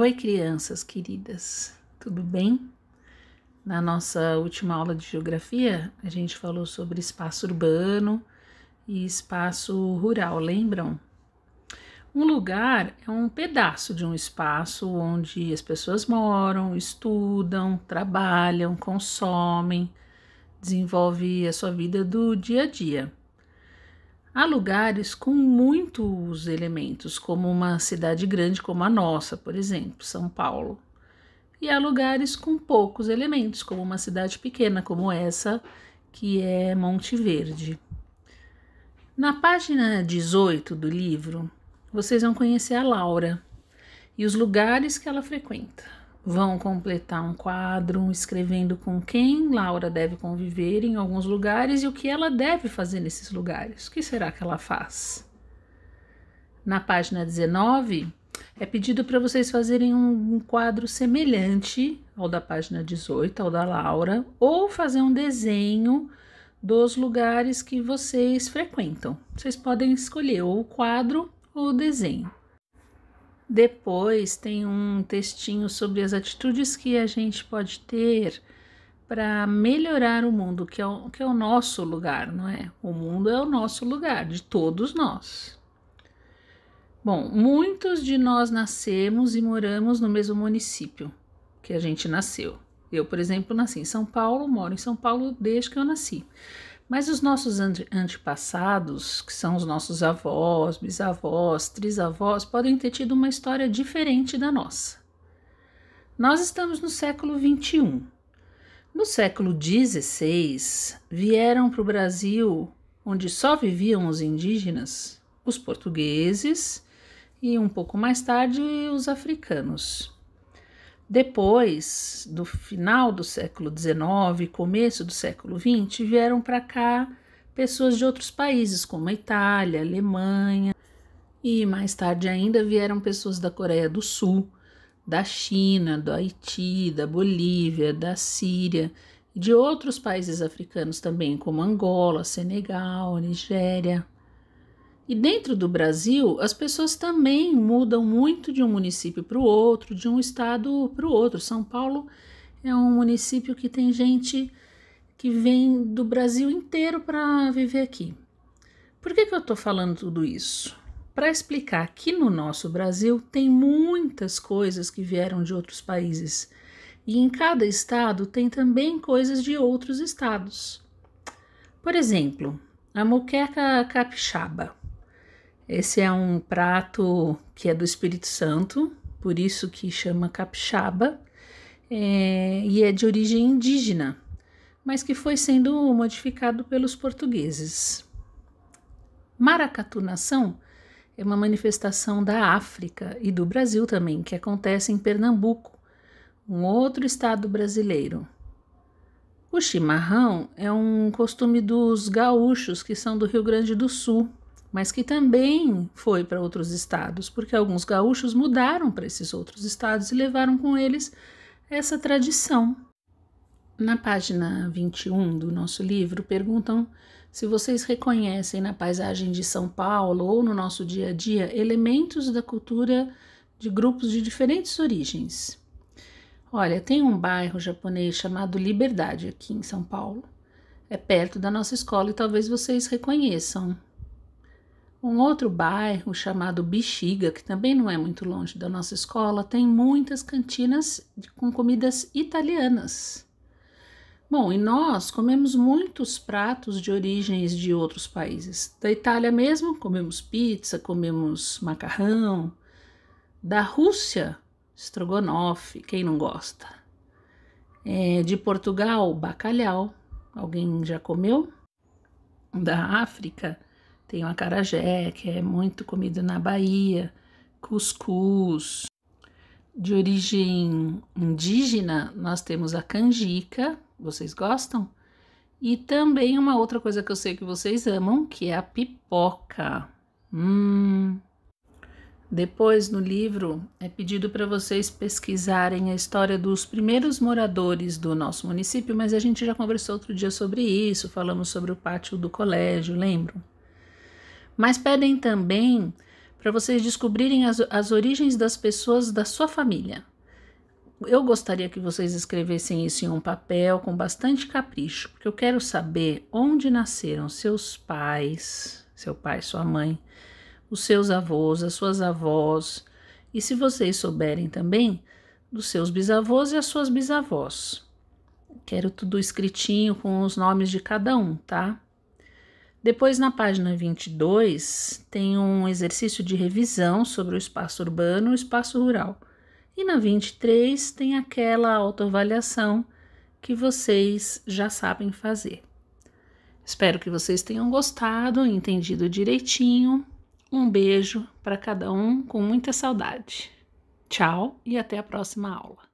Oi, crianças queridas, tudo bem? Na nossa última aula de geografia, a gente falou sobre espaço urbano e espaço rural, lembram? Um lugar é um pedaço de um espaço onde as pessoas moram, estudam, trabalham, consomem, desenvolvem a sua vida do dia a dia. Há lugares com muitos elementos, como uma cidade grande como a nossa, por exemplo, São Paulo. E há lugares com poucos elementos, como uma cidade pequena como essa, que é Monte Verde. Na página 18 do livro, vocês vão conhecer a Laura e os lugares que ela frequenta. Vão completar um quadro escrevendo com quem Laura deve conviver em alguns lugares e o que ela deve fazer nesses lugares. O que será que ela faz? Na página 19, é pedido para vocês fazerem um, quadro semelhante ao da página 18, ao da Laura, ou fazer um desenho dos lugares que vocês frequentam. Vocês podem escolher ou o quadro ou o desenho. Depois tem um textinho sobre as atitudes que a gente pode ter para melhorar o mundo, que é o, que é o nosso lugar, não é? O mundo é o nosso lugar, de todos nós. Bom, muitos de nós nascemos e moramos no mesmo município que a gente nasceu. Eu, por exemplo, nasci em São Paulo, moro em São Paulo desde que eu nasci. Mas os nossos antepassados, que são os nossos avós, bisavós, trisavós, podem ter tido uma história diferente da nossa. Nós estamos no século XXI. No século XVI, vieram para o Brasil, onde só viviam os indígenas, os portugueses e, um pouco mais tarde, os africanos. Depois, do final do século XIX, começo do século XX, vieram para cá pessoas de outros países, como a Itália, a Alemanha, e mais tarde ainda vieram pessoas da Coreia do Sul, da China, do Haiti, da Bolívia, da Síria e de outros países africanos também, como Angola, Senegal, Nigéria. E dentro do Brasil, as pessoas também mudam muito de um município para o outro, de um estado para o outro. São Paulo é um município que tem gente que vem do Brasil inteiro para viver aqui. Por que, que eu estou falando tudo isso? Para explicar que no nosso Brasil tem muitas coisas que vieram de outros países e em cada estado tem também coisas de outros estados. Por exemplo, a muqueca capixaba. Esse é um prato que é do Espírito Santo, por isso que chama capixaba, é, e é de origem indígena, mas que foi sendo modificado pelos portugueses. Maracatunação é uma manifestação da África e do Brasil também, que acontece em Pernambuco, um outro estado brasileiro. O chimarrão é um costume dos gaúchos que são do Rio Grande do Sul mas que também foi para outros estados, porque alguns gaúchos mudaram para esses outros estados e levaram com eles essa tradição. Na página 21 do nosso livro, perguntam se vocês reconhecem na paisagem de São Paulo ou no nosso dia a dia elementos da cultura de grupos de diferentes origens. Olha, tem um bairro japonês chamado Liberdade aqui em São Paulo. É perto da nossa escola e talvez vocês reconheçam. Um outro bairro chamado Bexiga, que também não é muito longe da nossa escola, tem muitas cantinas com comidas italianas. Bom, e nós comemos muitos pratos de origens de outros países. Da Itália mesmo, comemos pizza, comemos macarrão. Da Rússia, estrogonofe, quem não gosta. É, de Portugal, bacalhau. Alguém já comeu? Da África, tem o acarajé, que é muito comido na Bahia, cuscuz. De origem indígena, nós temos a canjica, vocês gostam? E também uma outra coisa que eu sei que vocês amam, que é a pipoca. Hum. Depois, no livro, é pedido para vocês pesquisarem a história dos primeiros moradores do nosso município, mas a gente já conversou outro dia sobre isso, falamos sobre o pátio do colégio, lembram? mas pedem também para vocês descobrirem as, as origens das pessoas da sua família. Eu gostaria que vocês escrevessem isso em um papel com bastante capricho, porque eu quero saber onde nasceram seus pais, seu pai, sua mãe, os seus avós, as suas avós, e se vocês souberem também dos seus bisavós e as suas bisavós. Quero tudo escritinho com os nomes de cada um, tá? Depois, na página 22, tem um exercício de revisão sobre o espaço urbano e o espaço rural. E na 23, tem aquela autoavaliação que vocês já sabem fazer. Espero que vocês tenham gostado, entendido direitinho. Um beijo para cada um com muita saudade. Tchau e até a próxima aula.